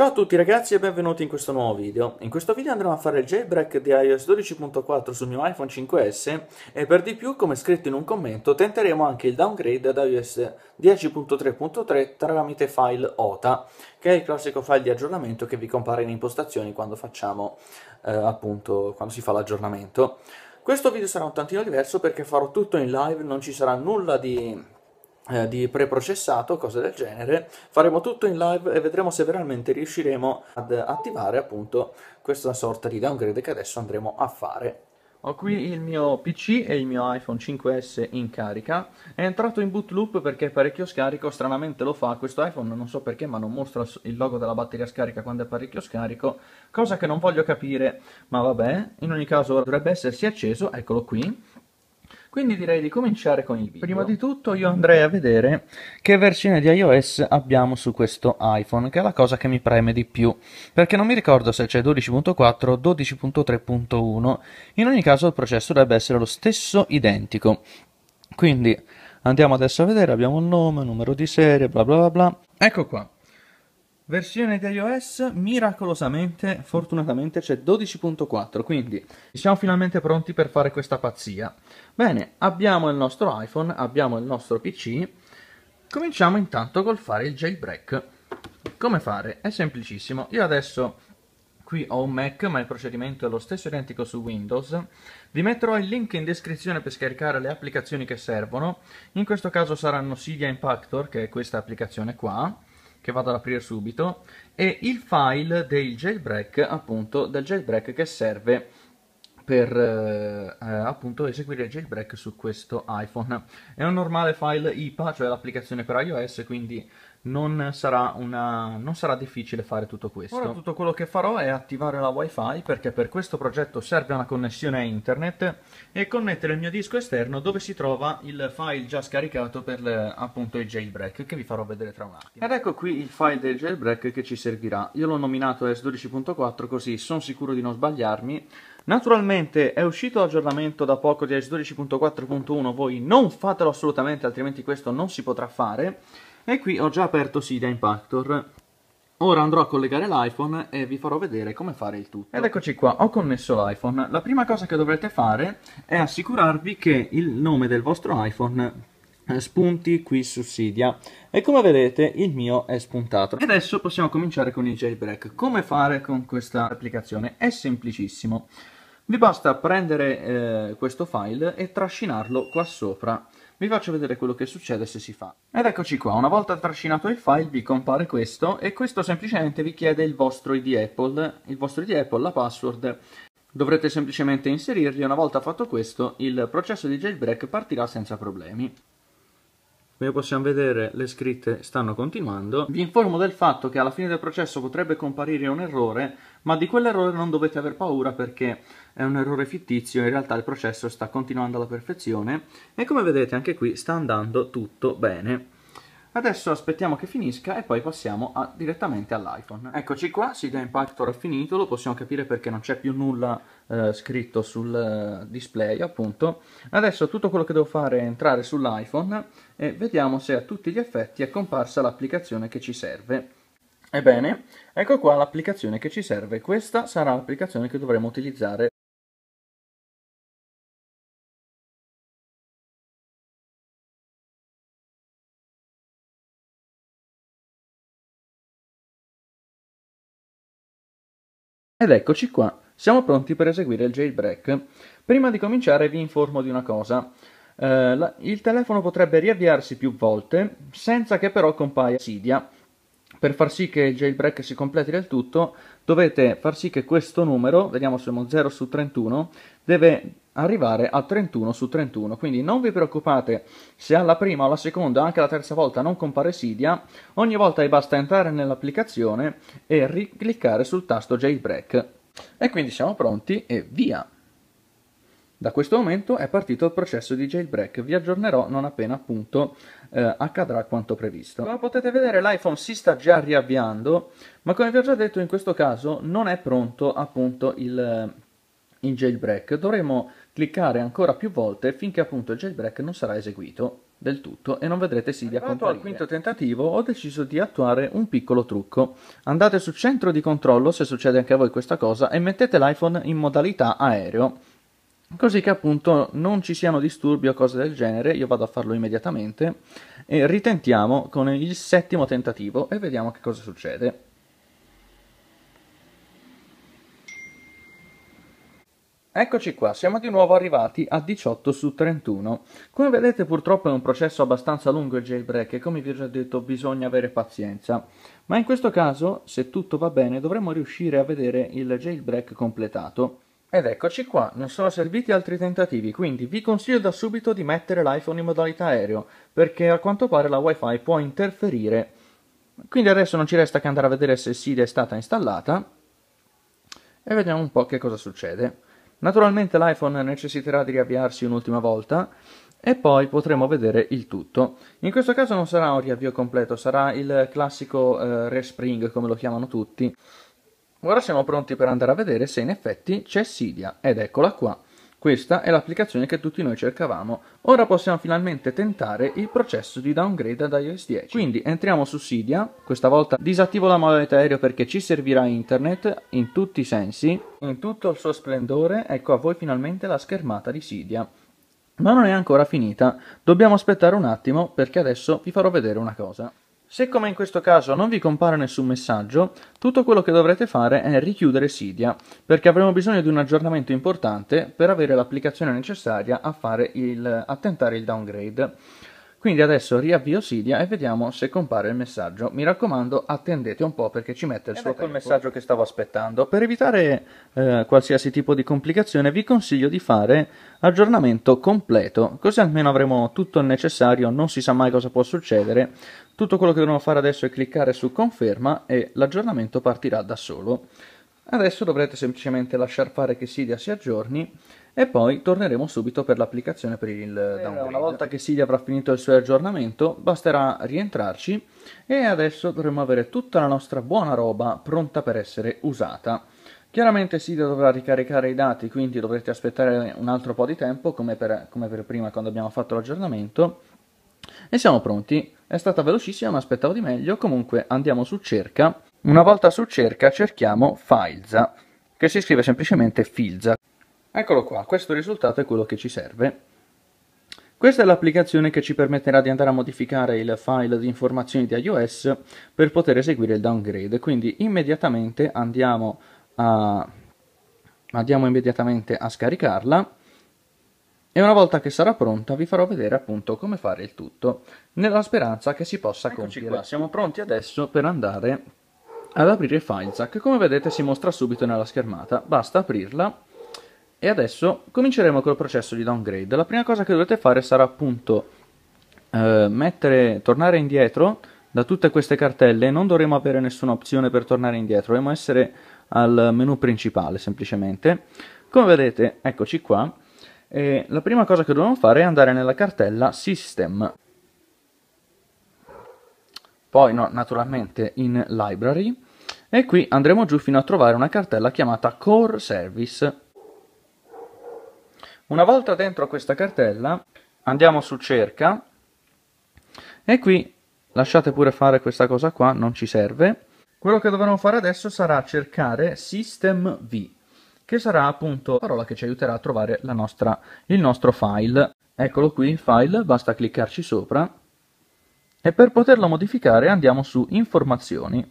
Ciao a tutti ragazzi e benvenuti in questo nuovo video. In questo video andremo a fare il jailbreak di iOS 12.4 sul mio iPhone 5S e per di più, come scritto in un commento, tenteremo anche il downgrade ad iOS 10.3.3 tramite file OTA, che è il classico file di aggiornamento che vi compare in impostazioni quando facciamo, eh, appunto, quando si fa l'aggiornamento. Questo video sarà un tantino diverso perché farò tutto in live, non ci sarà nulla di eh, di preprocessato, cose del genere. Faremo tutto in live e vedremo se veramente riusciremo ad attivare appunto questa sorta di downgrade che adesso andremo a fare. Ho qui il mio PC e il mio iPhone 5S in carica. È entrato in boot loop perché parecchio scarico, stranamente lo fa. Questo iPhone non so perché, ma non mostra il logo della batteria scarica quando è parecchio scarico, cosa che non voglio capire. Ma vabbè, in ogni caso dovrebbe essersi acceso, eccolo qui. Quindi direi di cominciare con il video. Prima di tutto io andrei a vedere che versione di iOS abbiamo su questo iPhone, che è la cosa che mi preme di più, perché non mi ricordo se c'è 12.4 o 12.3.1. In ogni caso il processo dovrebbe essere lo stesso identico. Quindi andiamo adesso a vedere, abbiamo il nome, numero di serie, bla bla bla. bla. Ecco qua. Versione di iOS miracolosamente, fortunatamente c'è 12.4, quindi siamo finalmente pronti per fare questa pazzia. Bene, abbiamo il nostro iPhone, abbiamo il nostro PC. Cominciamo intanto col fare il jailbreak. Come fare? È semplicissimo. Io adesso qui ho un Mac, ma il procedimento è lo stesso identico su Windows. Vi metterò il link in descrizione per scaricare le applicazioni che servono. In questo caso saranno Cydia Impactor, che è questa applicazione qua che vado ad aprire subito, e il file del jailbreak, appunto, del jailbreak che serve per eh, eh, appunto eseguire il jailbreak su questo iPhone. È un normale file IPA, cioè l'applicazione per iOS, quindi non sarà, una, non sarà, difficile fare tutto questo. Ora tutto quello che farò è attivare la WiFi perché per questo progetto serve una connessione a internet e connettere il mio disco esterno dove si trova il file già scaricato per eh, appunto il jailbreak che vi farò vedere tra un attimo. Ed ecco qui il file del jailbreak che ci servirà. Io l'ho nominato S12.4 così sono sicuro di non sbagliarmi Naturalmente è uscito l'aggiornamento da poco di Edge 12.4.1, voi non fatelo assolutamente, altrimenti questo non si potrà fare. E qui ho già aperto Sida Impactor. Ora andrò a collegare l'iPhone e vi farò vedere come fare il tutto. Ed eccoci qua, ho connesso l'iPhone. La prima cosa che dovrete fare è assicurarvi che il nome del vostro iPhone eh, spunti qui su Cydia e come vedete il mio è spuntato e adesso possiamo cominciare con il jailbreak come fare con questa applicazione è semplicissimo vi basta prendere eh, questo file e trascinarlo qua sopra. Vi faccio vedere quello che succede se si fa. Ed eccoci qua, una volta trascinato il file vi compare questo e questo semplicemente vi chiede il vostro ID Apple, il vostro ID Apple, la password. Dovrete semplicemente inserirli, una volta fatto questo il processo di jailbreak partirà senza problemi come possiamo vedere le scritte stanno continuando. Vi informo del fatto che alla fine del processo potrebbe comparire un errore, ma di quell'errore non dovete aver paura perché è un errore fittizio, in realtà il processo sta continuando alla perfezione e come vedete anche qui sta andando tutto bene. Adesso aspettiamo che finisca e poi passiamo a, direttamente all'iPhone. Eccoci qua, Sida Impactor ha finito, lo possiamo capire perché non c'è più nulla eh, scritto sul eh, display appunto. Adesso tutto quello che devo fare è entrare sull'iPhone e vediamo se a tutti gli effetti è comparsa l'applicazione che ci serve. Ebbene, ecco qua l'applicazione che ci serve. Questa sarà l'applicazione che dovremo utilizzare Ed eccoci qua, siamo pronti per eseguire il jailbreak. Prima di cominciare vi informo di una cosa. Eh, la, il telefono potrebbe riavviarsi più volte senza che però compaia Cydia, per far sì che il jailbreak si completi del tutto dovete far sì che questo numero, vediamo se siamo 0 su 31, deve arrivare a 31 su 31, quindi non vi preoccupate se alla prima, alla seconda, anche alla terza volta non compare Sidia, ogni volta vi basta entrare nell'applicazione e ricliccare sul tasto jailbreak. E quindi siamo pronti e via! Da questo momento è partito il processo di jailbreak, vi aggiornerò non appena appunto eh, accadrà quanto previsto. Come potete vedere l'iPhone si sta già riavviando, ma come vi ho già detto in questo caso non è pronto appunto il, eh, il jailbreak. Dovremo cliccare ancora più volte finché appunto il jailbreak non sarà eseguito del tutto e non vedrete Cydia Arrivato al quinto tentativo ho deciso di attuare un piccolo trucco. Andate sul centro di controllo se succede anche a voi questa cosa e mettete l'iPhone in modalità aereo così che appunto non ci siano disturbi o cose del genere, io vado a farlo immediatamente e ritentiamo con il settimo tentativo e vediamo che cosa succede. Eccoci qua, siamo di nuovo arrivati a 18 su 31. Come vedete purtroppo è un processo abbastanza lungo il jailbreak e come vi ho già detto bisogna avere pazienza. Ma in questo caso, se tutto va bene, dovremmo riuscire a vedere il jailbreak completato. Ed eccoci qua, non sono serviti altri tentativi, quindi vi consiglio da subito di mettere l'iPhone in modalità aereo, perché a quanto pare la WiFi può interferire. Quindi adesso non ci resta che andare a vedere se SID è stata installata e vediamo un po' che cosa succede. Naturalmente l'iPhone necessiterà di riavviarsi un'ultima volta e poi potremo vedere il tutto. In questo caso non sarà un riavvio completo, sarà il classico eh, respring come lo chiamano tutti. Ora siamo pronti per andare a vedere se in effetti c'è Cydia, ed eccola qua. Questa è l'applicazione che tutti noi cercavamo. Ora possiamo finalmente tentare il processo di downgrade ad iOS 10. Quindi entriamo su Cydia, questa volta disattivo la modalità aereo perché ci servirà internet in tutti i sensi. In tutto il suo splendore, ecco a voi finalmente la schermata di Cydia. Ma non è ancora finita, dobbiamo aspettare un attimo perché adesso vi farò vedere una cosa. Se come in questo caso non vi compare nessun messaggio, tutto quello che dovrete fare è richiudere Sidia, perché avremo bisogno di un aggiornamento importante per avere l'applicazione necessaria a, il, a tentare il downgrade. Quindi adesso riavvio Sidia e vediamo se compare il messaggio. Mi raccomando, attendete un po' perché ci mette il e eh suo ecco tempo. Certo. il messaggio che stavo aspettando. Per evitare eh, qualsiasi tipo di complicazione vi consiglio di fare aggiornamento completo, così almeno avremo tutto il necessario, non si sa mai cosa può succedere, tutto quello che dovremo fare adesso è cliccare su conferma e l'aggiornamento partirà da solo. Adesso dovrete semplicemente lasciar fare che Sidia si aggiorni e poi torneremo subito per l'applicazione per il download. Eh, una volta che Sidia avrà finito il suo aggiornamento basterà rientrarci e adesso dovremo avere tutta la nostra buona roba pronta per essere usata. Chiaramente Sidia dovrà ricaricare i dati, quindi dovrete aspettare un altro po' di tempo, come per, come per prima quando abbiamo fatto l'aggiornamento. E siamo pronti è stata velocissima, ma aspettavo di meglio. Comunque andiamo su cerca. Una volta su cerca cerchiamo Filesa, che si scrive semplicemente Filza. Eccolo qua, questo risultato è quello che ci serve. Questa è l'applicazione che ci permetterà di andare a modificare il file di informazioni di iOS per poter eseguire il downgrade, quindi immediatamente andiamo a, andiamo immediatamente a scaricarla e una volta che sarà pronta vi farò vedere appunto come fare il tutto, nella speranza che si possa Eccoci compiere. Qua. Siamo pronti adesso per andare ad aprire FileZilla, che come vedete si mostra subito nella schermata, basta aprirla e adesso cominceremo col processo di downgrade. La prima cosa che dovete fare sarà appunto eh, mettere, tornare indietro da tutte queste cartelle, non dovremo avere nessuna opzione per tornare indietro, dovremo essere al menu principale semplicemente. Come vedete, eccoci qua, e la prima cosa che dobbiamo fare è andare nella cartella System. Poi, no, naturalmente, in Library. E qui andremo giù fino a trovare una cartella chiamata Core Service. Una volta dentro questa cartella, andiamo su Cerca. E qui, lasciate pure fare questa cosa qua, non ci serve. Quello che dovremo fare adesso sarà cercare System V che sarà appunto la parola che ci aiuterà a trovare nostra, il nostro file. Eccolo qui, file, basta cliccarci sopra e per poterlo modificare andiamo su informazioni.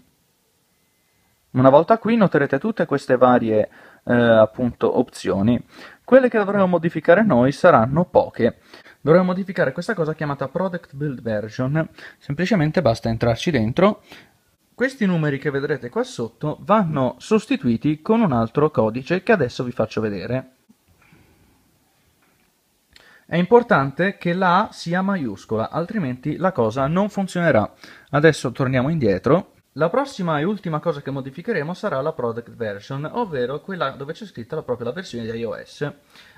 Una volta qui noterete tutte queste varie eh, appunto, opzioni. Quelle che dovremo modificare noi saranno poche. Dovremo modificare questa cosa chiamata Product Build Version. Semplicemente basta entrarci dentro, questi numeri che vedrete qua sotto vanno sostituiti con un altro codice che adesso vi faccio vedere. È importante che la A sia maiuscola, altrimenti la cosa non funzionerà. Adesso torniamo indietro. La prossima e ultima cosa che modificheremo sarà la product version, ovvero quella dove c'è scritta la propria versione di iOS.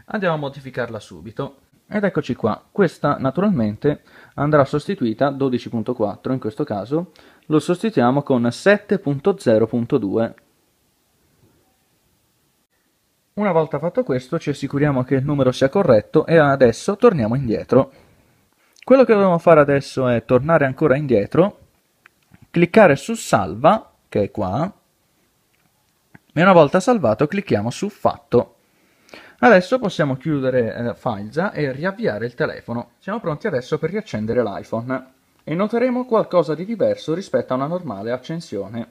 Andiamo a modificarla subito. Ed eccoci qua, questa naturalmente andrà sostituita, 12.4 in questo caso, lo sostituiamo con 7.0.2. Una volta fatto questo ci assicuriamo che il numero sia corretto e adesso torniamo indietro. Quello che dobbiamo fare adesso è tornare ancora indietro, cliccare su salva, che è qua, e una volta salvato clicchiamo su fatto. Adesso possiamo chiudere eh, Filesa e riavviare il telefono. Siamo pronti adesso per riaccendere l'iPhone e noteremo qualcosa di diverso rispetto a una normale accensione.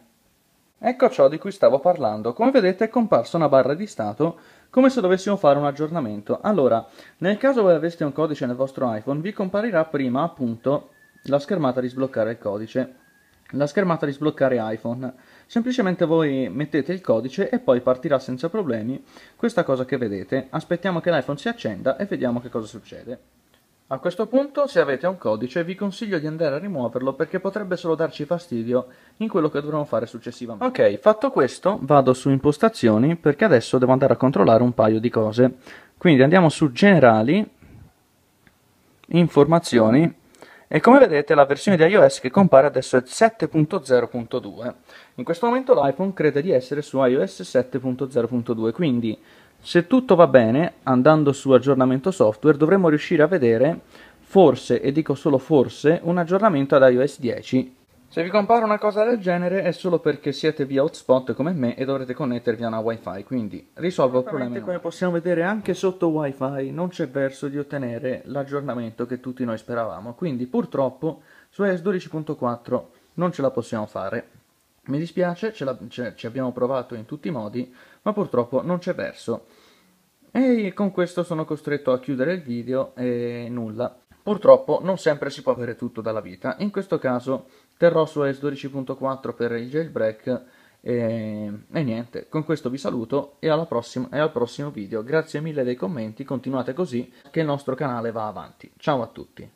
Ecco ciò di cui stavo parlando. Come vedete è comparsa una barra di stato come se dovessimo fare un aggiornamento. Allora, nel caso voi aveste un codice nel vostro iPhone, vi comparirà prima appunto la schermata di sbloccare il codice la schermata di sbloccare iPhone. Semplicemente voi mettete il codice e poi partirà senza problemi questa cosa che vedete. Aspettiamo che l'iPhone si accenda e vediamo che cosa succede. A questo punto, se avete un codice, vi consiglio di andare a rimuoverlo perché potrebbe solo darci fastidio in quello che dovremo fare successivamente. Ok, fatto questo, vado su impostazioni perché adesso devo andare a controllare un paio di cose. Quindi andiamo su generali, informazioni e come vedete la versione di iOS che compare adesso è 7.0.2. In questo momento l'iPhone crede di essere su iOS 7.0.2, quindi se tutto va bene, andando su aggiornamento software, dovremmo riuscire a vedere forse, e dico solo forse, un aggiornamento ad iOS 10 se vi compare una cosa del genere è solo perché siete via hotspot come me e dovrete connettervi a una wifi, quindi risolvo il problema. Come possiamo vedere anche sotto wifi non c'è verso di ottenere l'aggiornamento che tutti noi speravamo, quindi purtroppo su ES 12.4 non ce la possiamo fare. Mi dispiace, ce ce, ci abbiamo provato in tutti i modi, ma purtroppo non c'è verso. E con questo sono costretto a chiudere il video e nulla. Purtroppo non sempre si può avere tutto dalla vita, in questo caso terrò su ROSOS 12.4 per il jailbreak e, e, niente, con questo vi saluto e, alla prossima, e al prossimo video. Grazie mille dei commenti, continuate così che il nostro canale va avanti. Ciao a tutti!